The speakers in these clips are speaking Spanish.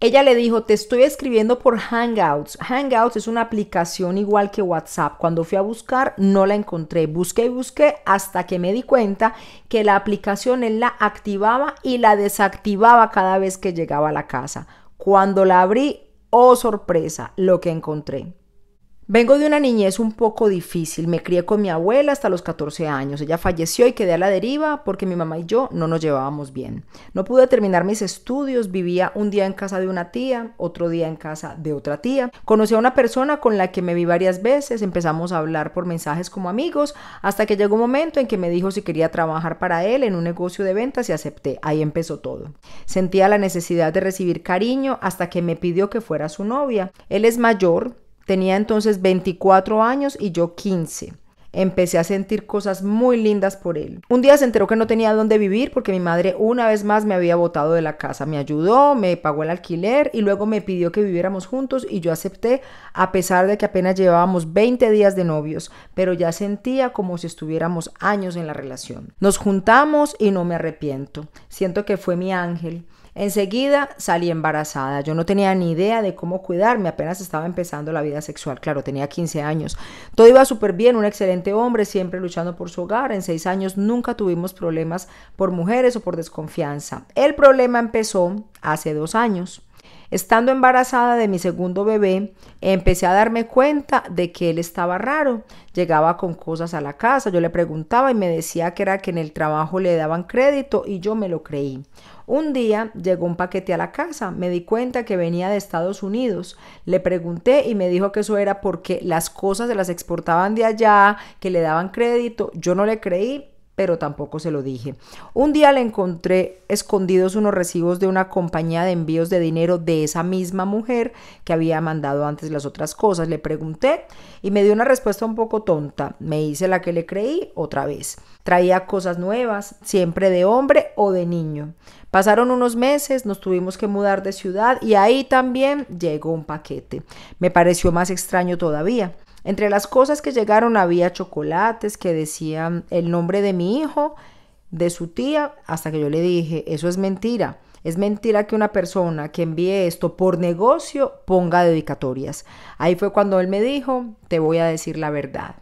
Ella le dijo, te estoy escribiendo por Hangouts. Hangouts es una aplicación igual que WhatsApp. Cuando fui a buscar, no la encontré. Busqué y busqué hasta que me di cuenta que la aplicación él la activaba y la desactivaba cada vez que llegaba a la casa. Cuando la abrí, oh sorpresa, lo que encontré. Vengo de una niñez un poco difícil. Me crié con mi abuela hasta los 14 años. Ella falleció y quedé a la deriva porque mi mamá y yo no nos llevábamos bien. No pude terminar mis estudios. Vivía un día en casa de una tía, otro día en casa de otra tía. Conocí a una persona con la que me vi varias veces. Empezamos a hablar por mensajes como amigos hasta que llegó un momento en que me dijo si quería trabajar para él en un negocio de ventas y acepté. Ahí empezó todo. Sentía la necesidad de recibir cariño hasta que me pidió que fuera su novia. Él es mayor Tenía entonces 24 años y yo 15. Empecé a sentir cosas muy lindas por él. Un día se enteró que no tenía dónde vivir porque mi madre una vez más me había botado de la casa. Me ayudó, me pagó el alquiler y luego me pidió que viviéramos juntos y yo acepté a pesar de que apenas llevábamos 20 días de novios, pero ya sentía como si estuviéramos años en la relación. Nos juntamos y no me arrepiento. Siento que fue mi ángel. Enseguida salí embarazada. Yo no tenía ni idea de cómo cuidarme, apenas estaba empezando la vida sexual. Claro, tenía 15 años. Todo iba súper bien, un excelente hombre, siempre luchando por su hogar. En seis años nunca tuvimos problemas por mujeres o por desconfianza. El problema empezó hace dos años. Estando embarazada de mi segundo bebé, empecé a darme cuenta de que él estaba raro. Llegaba con cosas a la casa, yo le preguntaba y me decía que era que en el trabajo le daban crédito y yo me lo creí. Un día llegó un paquete a la casa, me di cuenta que venía de Estados Unidos, le pregunté y me dijo que eso era porque las cosas se las exportaban de allá, que le daban crédito, yo no le creí pero tampoco se lo dije. Un día le encontré escondidos unos recibos de una compañía de envíos de dinero de esa misma mujer que había mandado antes las otras cosas. Le pregunté y me dio una respuesta un poco tonta. Me hice la que le creí otra vez. Traía cosas nuevas, siempre de hombre o de niño. Pasaron unos meses, nos tuvimos que mudar de ciudad y ahí también llegó un paquete. Me pareció más extraño todavía. Entre las cosas que llegaron había chocolates que decían el nombre de mi hijo, de su tía, hasta que yo le dije, eso es mentira. Es mentira que una persona que envíe esto por negocio ponga dedicatorias. Ahí fue cuando él me dijo, te voy a decir la verdad.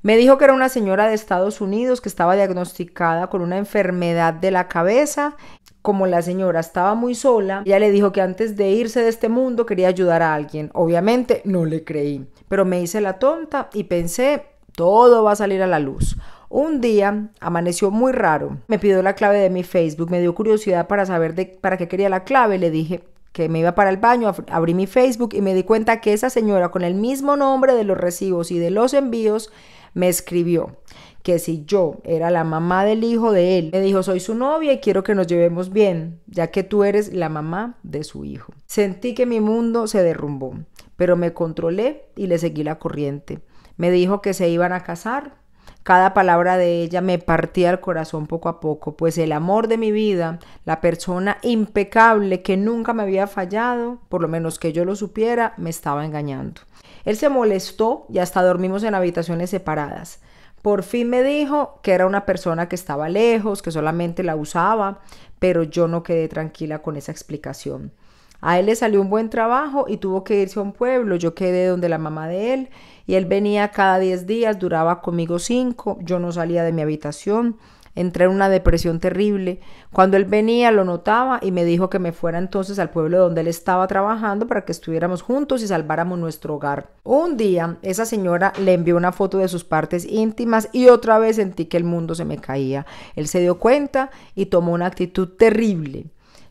Me dijo que era una señora de Estados Unidos que estaba diagnosticada con una enfermedad de la cabeza. Como la señora estaba muy sola, ella le dijo que antes de irse de este mundo quería ayudar a alguien. Obviamente no le creí pero me hice la tonta y pensé, todo va a salir a la luz. Un día amaneció muy raro. Me pidió la clave de mi Facebook, me dio curiosidad para saber de, para qué quería la clave. Le dije que me iba para el baño, abrí mi Facebook y me di cuenta que esa señora con el mismo nombre de los recibos y de los envíos me escribió que si yo era la mamá del hijo de él, me dijo, soy su novia y quiero que nos llevemos bien, ya que tú eres la mamá de su hijo. Sentí que mi mundo se derrumbó, pero me controlé y le seguí la corriente. Me dijo que se iban a casar. Cada palabra de ella me partía el corazón poco a poco, pues el amor de mi vida, la persona impecable que nunca me había fallado, por lo menos que yo lo supiera, me estaba engañando. Él se molestó y hasta dormimos en habitaciones separadas. Por fin me dijo que era una persona que estaba lejos, que solamente la usaba, pero yo no quedé tranquila con esa explicación. A él le salió un buen trabajo y tuvo que irse a un pueblo. Yo quedé donde la mamá de él y él venía cada 10 días, duraba conmigo 5, yo no salía de mi habitación entré en una depresión terrible. Cuando él venía lo notaba y me dijo que me fuera entonces al pueblo donde él estaba trabajando para que estuviéramos juntos y salváramos nuestro hogar. Un día esa señora le envió una foto de sus partes íntimas y otra vez sentí que el mundo se me caía. Él se dio cuenta y tomó una actitud terrible.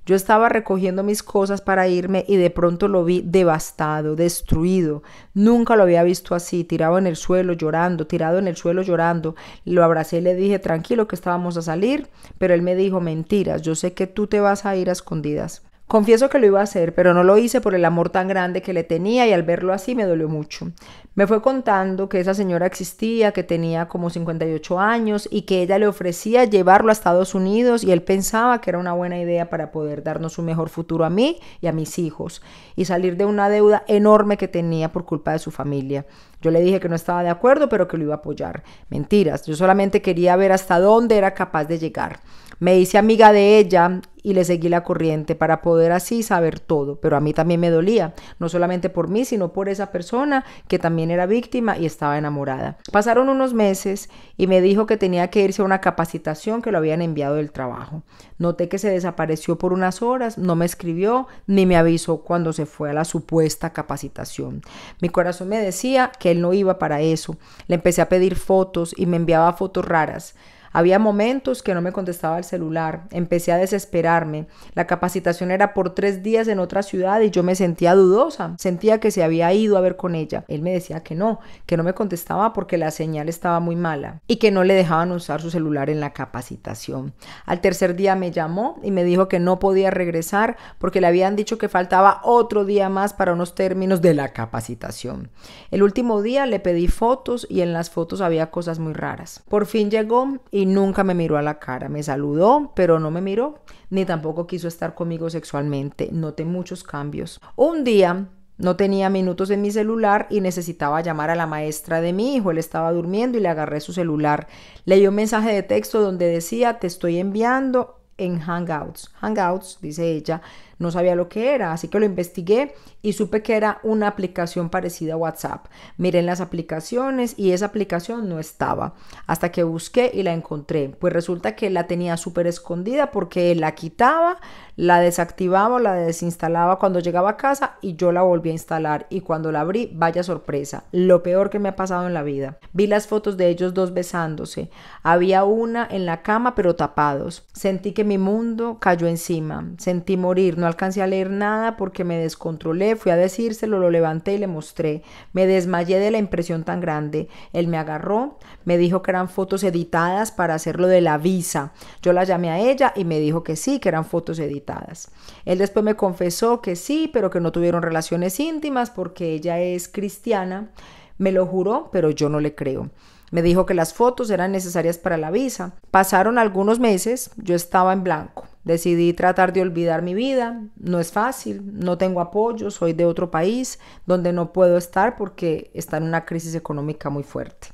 Yo estaba recogiendo mis cosas para irme y de pronto lo vi devastado, destruido. Nunca lo había visto así, tirado en el suelo llorando, tirado en el suelo llorando. Lo abracé y le dije, tranquilo que estábamos a salir, pero él me dijo, mentiras, yo sé que tú te vas a ir a escondidas. Confieso que lo iba a hacer, pero no lo hice por el amor tan grande que le tenía y al verlo así me dolió mucho. Me fue contando que esa señora existía, que tenía como 58 años y que ella le ofrecía llevarlo a Estados Unidos y él pensaba que era una buena idea para poder darnos un mejor futuro a mí y a mis hijos y salir de una deuda enorme que tenía por culpa de su familia. Yo le dije que no estaba de acuerdo, pero que lo iba a apoyar. Mentiras, yo solamente quería ver hasta dónde era capaz de llegar. Me hice amiga de ella y le seguí la corriente para poder así saber todo, pero a mí también me dolía, no solamente por mí, sino por esa persona que también era víctima y estaba enamorada. Pasaron unos meses y me dijo que tenía que irse a una capacitación que lo habían enviado del trabajo. Noté que se desapareció por unas horas, no me escribió ni me avisó cuando se fue a la supuesta capacitación. Mi corazón me decía que él no iba para eso. Le empecé a pedir fotos y me enviaba fotos raras. Había momentos que no me contestaba el celular, empecé a desesperarme. La capacitación era por tres días en otra ciudad y yo me sentía dudosa, sentía que se había ido a ver con ella. Él me decía que no, que no me contestaba porque la señal estaba muy mala y que no le dejaban usar su celular en la capacitación. Al tercer día me llamó y me dijo que no podía regresar porque le habían dicho que faltaba otro día más para unos términos de la capacitación. El último día le pedí fotos y en las fotos había cosas muy raras. Por fin llegó y nunca me miró a la cara. Me saludó, pero no me miró, ni tampoco quiso estar conmigo sexualmente. Noté muchos cambios. Un día no tenía minutos en mi celular y necesitaba llamar a la maestra de mi hijo. Él estaba durmiendo y le agarré su celular. Leí un mensaje de texto donde decía, te estoy enviando en Hangouts. Hangouts, dice ella, no sabía lo que era, así que lo investigué y supe que era una aplicación parecida a WhatsApp. Miré en las aplicaciones y esa aplicación no estaba, hasta que busqué y la encontré. Pues resulta que la tenía súper escondida porque la quitaba, la desactivaba la desinstalaba cuando llegaba a casa y yo la volví a instalar. Y cuando la abrí, vaya sorpresa, lo peor que me ha pasado en la vida. Vi las fotos de ellos dos besándose. Había una en la cama pero tapados. Sentí que mi mundo cayó encima. Sentí morir alcancé a leer nada porque me descontrolé, fui a decírselo, lo levanté y le mostré. Me desmayé de la impresión tan grande. Él me agarró, me dijo que eran fotos editadas para hacerlo de la visa. Yo la llamé a ella y me dijo que sí, que eran fotos editadas. Él después me confesó que sí, pero que no tuvieron relaciones íntimas porque ella es cristiana. Me lo juró, pero yo no le creo. Me dijo que las fotos eran necesarias para la visa. Pasaron algunos meses, yo estaba en blanco. Decidí tratar de olvidar mi vida. No es fácil, no tengo apoyo, soy de otro país donde no puedo estar porque está en una crisis económica muy fuerte.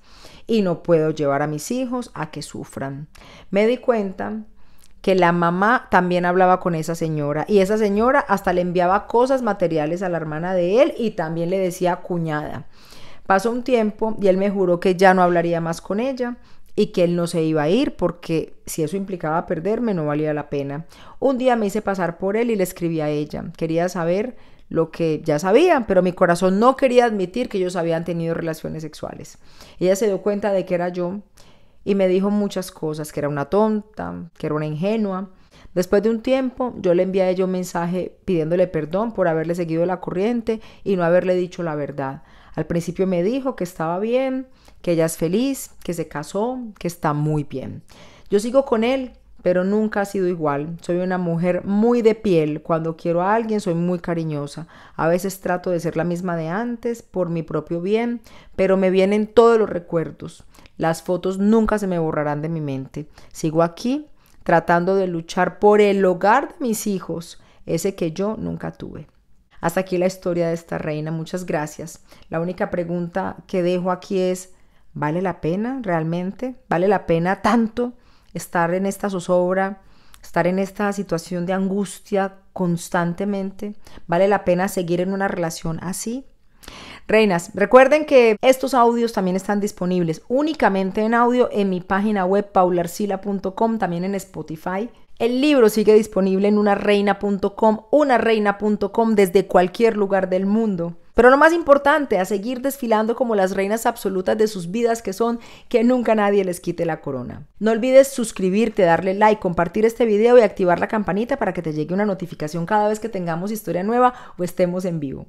Y no puedo llevar a mis hijos a que sufran. Me di cuenta que la mamá también hablaba con esa señora y esa señora hasta le enviaba cosas materiales a la hermana de él y también le decía cuñada. Pasó un tiempo y él me juró que ya no hablaría más con ella, y que él no se iba a ir porque si eso implicaba perderme no valía la pena. Un día me hice pasar por él y le escribí a ella. Quería saber lo que ya sabían pero mi corazón no quería admitir que ellos habían tenido relaciones sexuales. Ella se dio cuenta de que era yo y me dijo muchas cosas, que era una tonta, que era una ingenua. Después de un tiempo, yo le envié a ella un mensaje pidiéndole perdón por haberle seguido la corriente y no haberle dicho la verdad. Al principio me dijo que estaba bien, que ella es feliz, que se casó, que está muy bien. Yo sigo con él, pero nunca ha sido igual. Soy una mujer muy de piel. Cuando quiero a alguien soy muy cariñosa. A veces trato de ser la misma de antes por mi propio bien, pero me vienen todos los recuerdos. Las fotos nunca se me borrarán de mi mente. Sigo aquí tratando de luchar por el hogar de mis hijos, ese que yo nunca tuve. Hasta aquí la historia de esta reina. Muchas gracias. La única pregunta que dejo aquí es, ¿Vale la pena realmente? ¿Vale la pena tanto estar en esta zozobra, estar en esta situación de angustia constantemente? ¿Vale la pena seguir en una relación así? Reinas, recuerden que estos audios también están disponibles únicamente en audio en mi página web paularcila.com, también en Spotify. El libro sigue disponible en unareina.com, unareina.com desde cualquier lugar del mundo. Pero lo más importante, a seguir desfilando como las reinas absolutas de sus vidas que son que nunca nadie les quite la corona. No olvides suscribirte, darle like, compartir este video y activar la campanita para que te llegue una notificación cada vez que tengamos historia nueva o estemos en vivo.